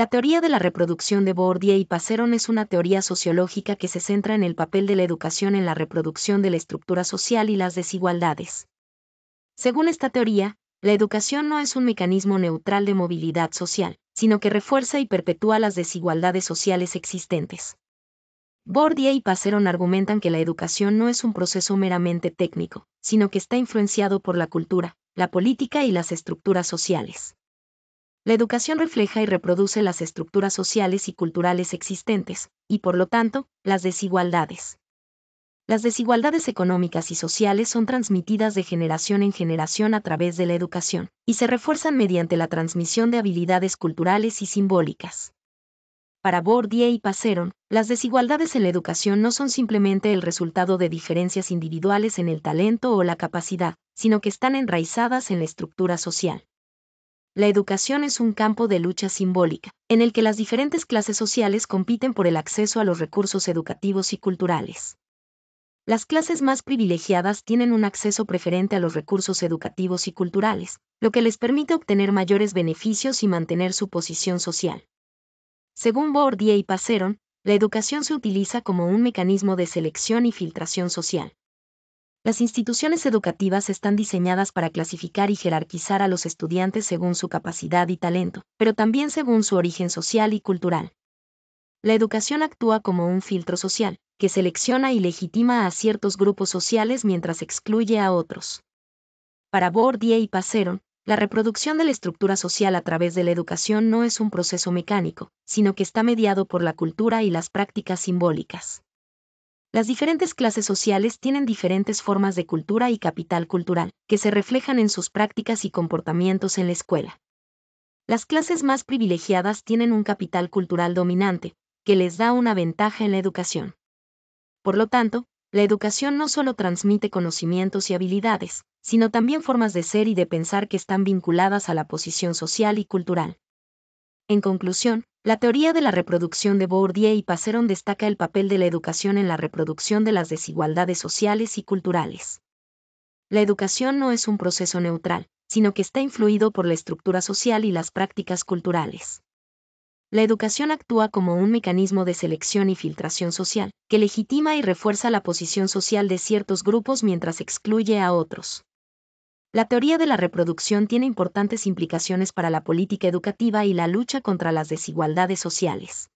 La teoría de la reproducción de Bordier y Passeron es una teoría sociológica que se centra en el papel de la educación en la reproducción de la estructura social y las desigualdades. Según esta teoría, la educación no es un mecanismo neutral de movilidad social, sino que refuerza y perpetúa las desigualdades sociales existentes. Bordier y Passeron argumentan que la educación no es un proceso meramente técnico, sino que está influenciado por la cultura, la política y las estructuras sociales. La educación refleja y reproduce las estructuras sociales y culturales existentes, y por lo tanto, las desigualdades. Las desigualdades económicas y sociales son transmitidas de generación en generación a través de la educación, y se refuerzan mediante la transmisión de habilidades culturales y simbólicas. Para Bourdieu y Paseron, las desigualdades en la educación no son simplemente el resultado de diferencias individuales en el talento o la capacidad, sino que están enraizadas en la estructura social. La educación es un campo de lucha simbólica, en el que las diferentes clases sociales compiten por el acceso a los recursos educativos y culturales. Las clases más privilegiadas tienen un acceso preferente a los recursos educativos y culturales, lo que les permite obtener mayores beneficios y mantener su posición social. Según Bordier y Paceron, la educación se utiliza como un mecanismo de selección y filtración social, las instituciones educativas están diseñadas para clasificar y jerarquizar a los estudiantes según su capacidad y talento, pero también según su origen social y cultural. La educación actúa como un filtro social, que selecciona y legitima a ciertos grupos sociales mientras excluye a otros. Para Bourdieu y Paceron, la reproducción de la estructura social a través de la educación no es un proceso mecánico, sino que está mediado por la cultura y las prácticas simbólicas. Las diferentes clases sociales tienen diferentes formas de cultura y capital cultural, que se reflejan en sus prácticas y comportamientos en la escuela. Las clases más privilegiadas tienen un capital cultural dominante, que les da una ventaja en la educación. Por lo tanto, la educación no solo transmite conocimientos y habilidades, sino también formas de ser y de pensar que están vinculadas a la posición social y cultural. En conclusión, la teoría de la reproducción de Bourdieu y Passeron destaca el papel de la educación en la reproducción de las desigualdades sociales y culturales. La educación no es un proceso neutral, sino que está influido por la estructura social y las prácticas culturales. La educación actúa como un mecanismo de selección y filtración social, que legitima y refuerza la posición social de ciertos grupos mientras excluye a otros. La teoría de la reproducción tiene importantes implicaciones para la política educativa y la lucha contra las desigualdades sociales.